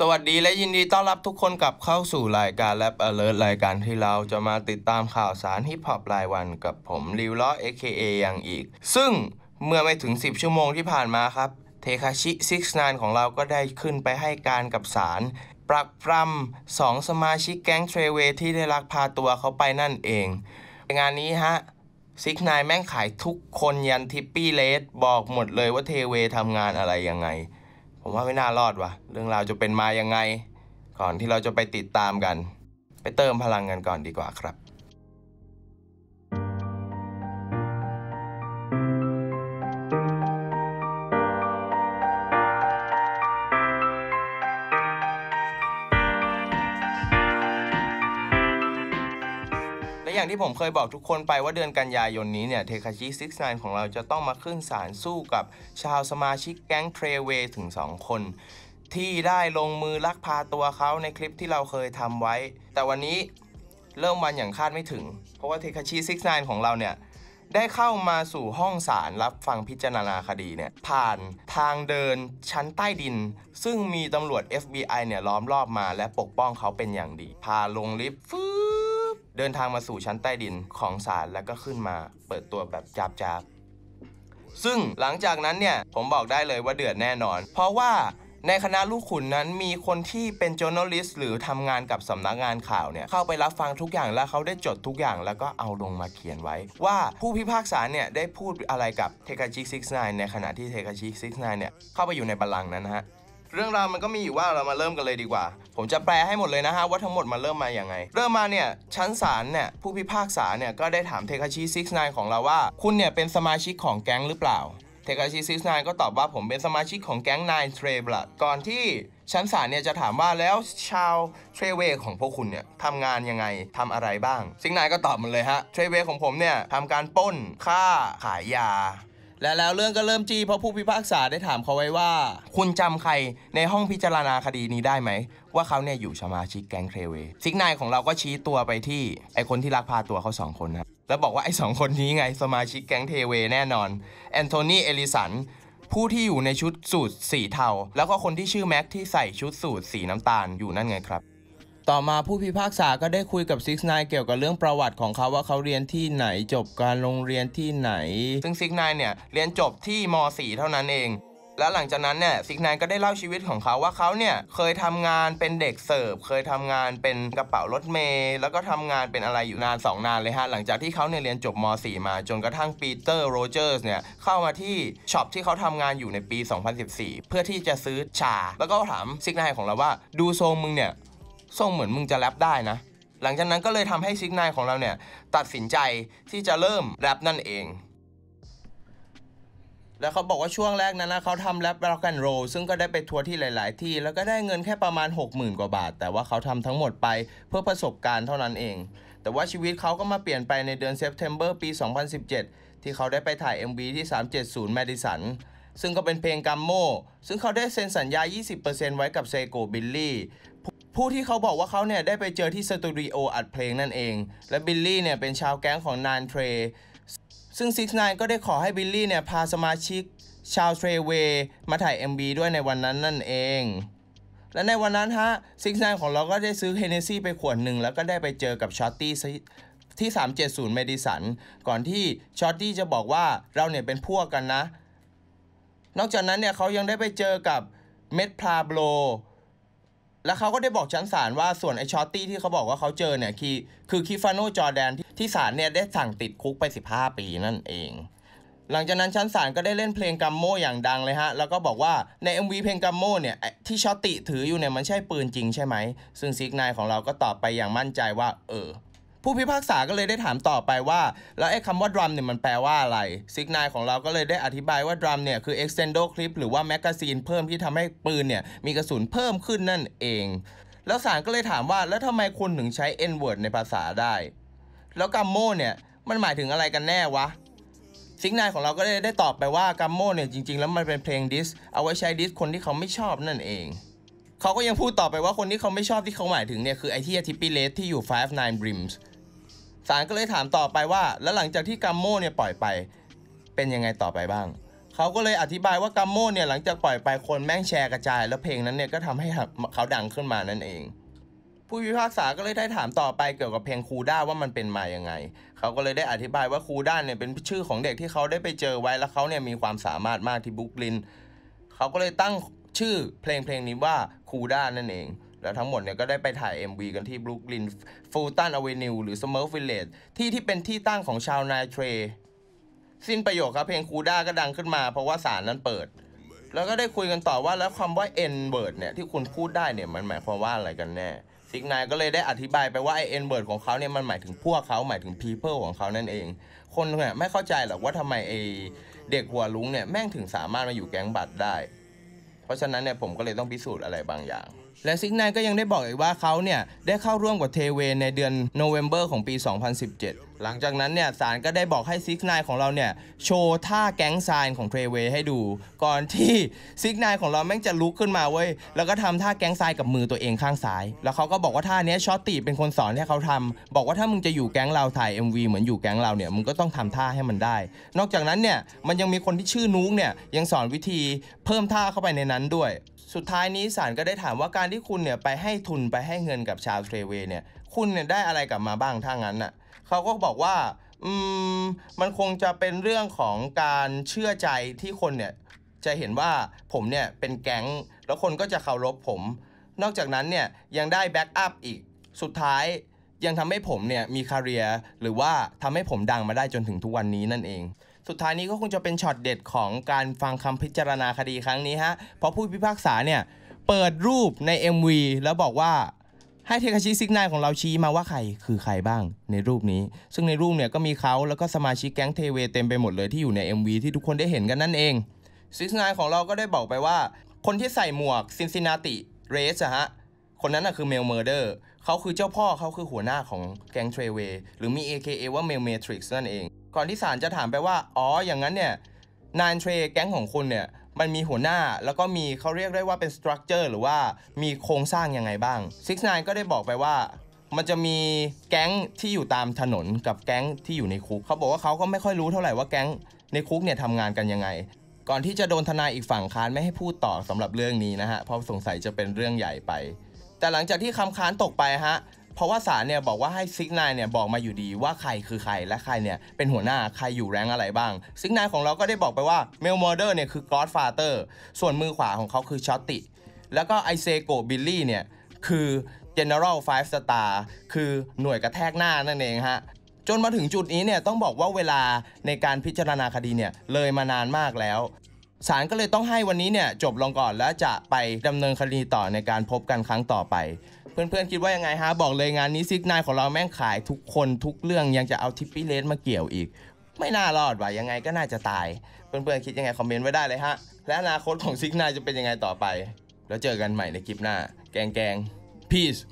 สวัสดีและยินดีต้อนรับทุกคนกลับเข้าสู่รายการแ a อ Alert รายการที่เราจะมาติดตามข่าวสารฮิปฮอปรายวันกับผมริวล้อ AKA อย่างอีก ซึ่งเมื่อไม่ถึง 10 ชั่วโมงที่ผ่านมาครับเทคาชิซิกนานของเราก็ได้ขึ้นไปให้การกับสารปรักปรำสองสมาชิกแก๊งเทรเวที่ได้ลักพาตัวเขาไปนั่นเองงานนี้ฮะซิกนายแม่งขายทุกคนยันทิปปี้เลสบอกหมดเลยว่าเทเวทำงานอะไรยังไงผมว่าไม่น่ารอดวะเรื่องราวจะเป็นมายังไง ก่อนที่เราจะไปติดตามกัน ไปเติมพลังกันก่อนดีกว่าครับอย่างที่ผมเคยบอกทุกคนไปว่าเดือนกันยายนนี้เนี่ยเทคาชิกซไนของเราจะต้องมาขึ้นศาลสู้กับชาวสมาชิกแก๊งเทรเวถึง 2 คน ที่ได้ลงมือลักพาตัวเขาในคลิปที่เราเคยทำไว้ แต่วันนี้เริ่มวันอย่างคาดไม่ถึง เพราะว่าเทคาชิกซไนของเราเนี่ยได้เข้ามาสู่ห้องศาลรับฟังพิจารณาคดีเนี่ยผ่านทางเดินชั้นใต้ดิน ซึ่งมีตำรวจ FBI เนี่ยล้อมรอบมาและปกป้องเขาเป็นอย่างดี พาลงลิฟต์เดินทางมาสู่ชั้นใต้ดินของศาล แล้วก็ขึ้นมาเปิดตัวแบบจาบจาบซึ่งหลังจากนั้นเนี่ย ผมบอกได้เลยว่าเดือดแน่นอน เพราะว่าในคณะลูกขุนนั้นมีคนที่เป็น journalist หรือทำงานกับสำนักงานข่าวเนี่ย เข้าไปรับฟังทุกอย่างแล้วเขาได้จดทุกอย่าง แล้วก็เอาลงมาเขียนไว้ ว่าผู้พิพากษาเนี่ยได้พูดอะไรกับเทคาชิกซิ6นในขณะที่เทคาชิกซิ6นเนี่ยเข้าไปอยู่ในบัลลังก์นั้นนะฮะเรื่องราวมันก็มีอยู่ว่าเรามาเริ่มกันเลยดีกว่า ผมจะแปลให้หมดเลยนะฮะว่าทั้งหมดมาเริ่มมาอย่างไง เริ่มมาเนี่ยชั้นศาลเนี่ยผู้พิพากษาเนี่ยก็ได้ถามเทคาชิกซ69ของเราว่า คุณเนี่ยเป็นสมาชิกของแก๊งหรือเปล่า เทคาชิซิก็ตอบว่าผมเป็นสมาชิกของแก๊งนายเทรบลัดก่อนที่ชั้นศาลเนี่ยจะถามว่าแล้วชาวเทรเวของพวกคุณเนี่ยทำงานยังไง ทำอะไรบ้างซิงนายก็ตอบมันเลยฮะเทรเวของผมเนี่ยทำการป้นฆ่าขายยาและแล้วเรื่องก็เริ่มจี้เพราะผู้พิพากษาได้ถามเขาไว้ว่า คุณจำใครในห้องพิจารณาคดีนี้ได้ไหม ว่าเขาเนี่ยอยู่สมาชิกแก๊งเครเว ซิกนายของเราก็ชี้ตัวไปที่ ไอคนที่ลักพาตัวเขาสองคนนะแล้วบอกว่าไอสองคนนี้ไงสมาชิกแก๊งเทเว แน่นอน แอนโทนีเอลิสัน ผู้ที่อยู่ในชุดสูทสีเทา แล้วก็คนที่ชื่อแม็กที่ใส่ชุดสูทสีน้ำตาลอยู่นั่นไงครับต่อมาผู้พิพากษาก็ได้คุยกับซิกไนเกี่ยวกับเรื่องประวัติของเขาว่าเขาเรียนที่ไหนจบการโรงเรียนที่ไหน ซึ่งซิกไนเนี่ยเรียนจบที่ม .4 เท่านั้นเอง แล้วหลังจากนั้นเนี่ยซิกไนก็ได้เล่าชีวิตของเขาว่าเขาเนี่ยเคยทำงานเป็นเด็กเสิร์ฟ เคยทำงานเป็นกระเป๋ารถเมล์แล้วก็ทำงานเป็นอะไรอยู่นาน2นานเลยฮะหลังจากที่เขาเนี่ยเรียนจบม .4 มาจนกระทั่งปีเตอร์โรเจอร์สเนี่ยเข้ามาที่ช็อปที่เขาทำงานอยู่ในปี 2014 เพื่อที่จะซื้อชา แล้วก็ถามซิกไนของเราว่า ดูทรงมึงเนี่ยทรงเหมือนมึงจะแรปได้นะ หลังจากนั้นก็เลยทำให้ซิกนายของเราเนี่ยตัดสินใจที่จะเริ่มแรปนั่นเอง แล้วเขาบอกว่าช่วงแรกนั้นนะเขาทำแรปแร็อกแอนโรซึ่งก็ได้ไปทัวร์ที่หลาย ๆ ที่ แล้วก็ได้เงินแค่ประมาณ 60,000 กว่าบาท แต่ว่าเขาทำทั้งหมดไปเพื่อประสบการณ์เท่านั้นเอง แต่ว่าชีวิตเขาก็มาเปลี่ยนไปในเดือนเซปเทมเบอร์ปี2017 ที่เขาได้ไปถ่าย MV ที่370 Madison ซึ่งก็เป็นเพลงกัมโมซึ่งเขาได้เซ็นสัญญา 20%ไว้กับเซโกบิลลี่ผู้ที่เขาบอกว่าเขาเนี่ยได้ไปเจอที่สตูดิโออัดเพลงนั่นเองและบิลลี่เนี่ยเป็นชาวแก๊งของนานเทรซึ่ง6 9ก็ได้ขอให้บิลลี่เนี่ยพาสมาชิกชาวเทรเวมาถ่าย m v ด้วยในวันนั้นนั่นเอง และในวันนั้นฮะซิกไนของเราก็ได้ซื้อเฮเนซี่ไปขวดหนึ่งแล้วก็ได้ไปเจอกับชอตตี้ที่370เมดิสันก่อนที่ชอตตี้จะบอกว่าเราเนี่ยเป็นพวกกันนะ นอกจากนั้นเนี่ยเขายังได้ไปเจอกับเมดพาโบแล้วเขาก็ได้บอกชั้นศาลว่าส่วนไอ้ชอตตี้ที่เขาบอกว่าเขาเจอเนี่ยคือคือคิฟานโนจอแดนที่ศาลเนี่ยได้สั่งติดคุกไป 15 ปีนั่นเอง หลังจากนั้นชั้นศาลก็ได้เล่นเพลงกัมโมอย่างดังเลยฮะแล้วก็บอกว่าใน MV เพลงกัมโมเนี่ยที่ชอตติถืออยู่เนี่ยมันใช่ปืนจริงใช่ไหมซึ่งซิกนายของเรา ก็ตอบไปอย่างมั่นใจว่าเออผู้พิพากษาก็เลยได้ถามต่อไปว่า แล้วไอ้คำว่าดรัมเนี่ยมันแปลว่าอะไรซิกนายของเราก็เลยได้อธิบายว่า ดรัมเนี่ยคือ extendo clip หรือว่าแมกกาซีนเพิ่มที่ทำให้ปืนเนี่ย มีกระสุนเพิ่มขึ้นนั่นเอง แล้วสารก็เลยถามว่าแล้วทำไมคุณถึงใช้ n word ในภาษาได้ แล้วกัมโมเนี่ย มันหมายถึงอะไรกันแน่วะซิกนายของเราก็ได้ได้ตอบไปว่ากัมโมเนี่ยจริงๆ แล้วมันเป็นเพลงดิสเอาไว้ใช้ดิสคนที่เขาไม่ชอบนั่นเอง เขาก็ยังพูดต่อไปว่าคนที่เขาไม่ชอบที่เขาหมายถึงเนี่ยคือไอที่ทิปปิเลสที่อยู่59 Brims ศาลก็เลยถามต่อไปว่า แล้วหลังจากที่กัมโมเนี่ยปล่อยไปเป็นยังไงต่อไปบ้างเขาก็เลยอธิบายว่ากัมโมเนี่ยหลังจากปล่อยไปคนแม่งแชร์กระจาย แล้วเพลงนั้นเนี่ยก็ทำให้เขาดังขึ้นมานั่นเอง ผู้พิพากษาก็เลยได้ถามต่อไปเกี่ยวกับเพลงคูด้าว่ามันเป็นมาอย่างไงเขาก็เลยได้อธิบายว่าคูด้าเนี่ยเป็นชื่อของเด็กที่เขาได้ไปเจอไว้ แล้วเขาเนี่ยมีความสามารถมากที่บุกลินเขาก็เลยตั้งชื่อเพลงเพลงนี้ว่าคูด้านั่นเองแล้วทั้งหมดเนี่ยก็ได้ไปถ่าย MV กันที่บรุกลินฟูตัน อเวนิวหรือสมอร์ฟิลเลตที่ที่เป็นที่ตั้งของชาวนายเทรสิ้นประโยคครับเพลงคูด้าก็ดังขึ้นมา เพราะว่าสารนั้นเปิด แล้วก็ได้คุยกันต่อว่าแล้วคำว่า N word เนี่ยที่คุณพูดได้เนี่ยมันหมายความว่าอะไรกันแน่ซิกนายก็เลยได้อธิบายไปว่าไอเอ็นเบิร์ดของเขาเนี่ยมันหมายถึงพวกเขาหมายถึงพีเพิลของเขานั่นเอง คนเนี่ยไม่เข้าใจหรอกว่าทำไมไอเด็กหัวลุงเนี่ยแม่งถึงสามารถมาอยู่แก๊งบัตรได้ เพราะฉะนั้นเนี่ยผมก็เลยต้องพิสูจน์อะไรบางอย่างและซิกไนก็ยังได้บอกอีกว่าเขาเนี่ยได้เข้าร่วมกับเทเวนในเดือนโนเวม ber ของปี2017 หลังจากนั้นเนี่ยสารก็ได้บอกให้ซิกไนของเราเนี่ยโชว์ท่าแก๊งซายของเทเวให้ดู ก่อนที่ซิกไนของเราแม่งจะลุกขึ้นมาเว้ย แล้วก็ทำท่าแก๊งซายกับมือตัวเองข้างซ้าย แล้วเขาก็บอกว่าท่านี้ชอตตีเป็นคนสอนให้เขาทำ บอกว่าถ้ามึงจะอยู่แก๊งเราถ่าย MV เหมือนอยู่แก๊งเราเนี่ยมึงก็ต้องทำท่าให้มันได้ นอกจากนั้นเนี่ยมันยังมีคนที่ชื่อนุ๊กเนี่ยยังสอนวิธีเพิ่มท่าเข้าไปในนั้นด้วยสุดท้ายนี้ศาลก็ได้ถามว่าการที่คุณเนี่ยไปให้ทุนไปให้เงินกับชาวเทรเวเนี่ยคุณเนี่ยได้อะไรกลับมาบ้างถ้างั้นน่ะเขาก็บอกว่า อืมมันคงจะเป็นเรื่องของการเชื่อใจที่คนเนี่ยจะเห็นว่าผมเนี่ยเป็นแก๊ง แล้วคนก็จะเคารพผม นอกจากนั้นเนี่ยยังได้แบ็กอัพอีกสุดท้าย ยังทำให้ผมเนี่ยมีคาเรียหรือว่าทำให้ผมดังมาได้จนถึงทุกวันนี้นั่นเองสุดท้ายนี้ก็คงจะเป็นช็อตเด็ดของการฟังคำพิจารณาคดีครั้งนี้ฮะ เพราะผู้พิพากษาเนี่ย เปิดรูปใน MV แล้วบอกว่าให้เทคชิซิกนายของเราชี้มาว่าใครคือใครบ้างในรูปนี้ ซึ่งในรูปเนี่ยก็มีเขาแล้วก็สมาชิกแก๊งเทเวเต็มไปหมดเลยที่อยู่ใน MV ที่ทุกคนได้เห็นกันนั่นเอง ซิกนายของเราก็ได้บอกไปว่า คนที่ใส่หมวกซินซินาติเรสอะฮะ คนนั้นอะคือเมลเมอร์เดอร์เขาคือเจ้าพ่อเขาคือหัวหน้าของแก๊งเทเวหรือมี AKA ว่าเมลเมทริกซ์นั่นเองก่อนที่ศาลจะถามไปว่า อ๋อ อย่างนั้นเนี่ยนายเทรแก๊งของคุณเนี่ย มันมีหัวหน้า แล้วก็มีเขาเรียกได้ว่าเป็นสตรัคเจอร์หรือว่ามีโครงสร้างยังไงบ้าง69ก็ได้บอกไปว่า มันจะมีแก๊งที่อยู่ตามถนนกับแก๊งที่อยู่ในคุก เขาบอกว่าเขาก็ไม่ค่อยรู้เท่าไหร่ว่าแก๊งในคุกเนี่ยทำงานกันยังไง ก่อนที่จะโดนทนายอีกฝั่งค้านไม่ให้พูดต่อสำหรับเรื่องนี้นะฮะ เพราะสงสัยจะเป็นเรื่องใหญ่ไป แต่หลังจากที่คำค้านตกไปฮะเพราะว่าศาลเนี่ยบอกว่าให้ซิกนายเนี่ยบอกมาอยู่ดีว่าใครคือใครและใครเนี่ยเป็นหัวหน้าใครอยู่แรงอะไรบ้างซิกนายของเราก็ได้บอกไปว่าเมลมอร์เดอร์เนี่ยคือกอดฟาเตอร์ส่วนมือขวาของเขาคือชอตติแล้วก็ไอเซโกบิลลี่เนี่ยคือเจเนอเรลไฟฟ์สตาร์คือหน่วยกระแทกหน้านั่นเองฮะจนมาถึงจุดนี้เนี่ยต้องบอกว่าเวลาในการพิจารณาคดีเนี่ยเลยมานานมากแล้วศาลก็เลยต้องให้วันนี้เนี่ยจบลงก่อนแล้วจะไปดำเนินคดีต่อในการพบกันครั้งต่อไปเพื่อนเพื่อนคิดว่ายังไงฮะ บอกเลยงานนี้ซิกนายของเราแม่งขายทุกคนทุกเรื่องยังจะเอาทิปปี้เลสมาเกี่ยวอีก ไม่น่ารอดว่ะ ยังไงก็น่าจะตาย เพื่อนเพื่อนคิดยังไงคอมเมนต์ไว้ได้เลยฮะ และอนาคตของซิกนายจะเป็นยังไงต่อไป แล้วเจอกันใหม่ในคลิปหน้า แกงแกง peace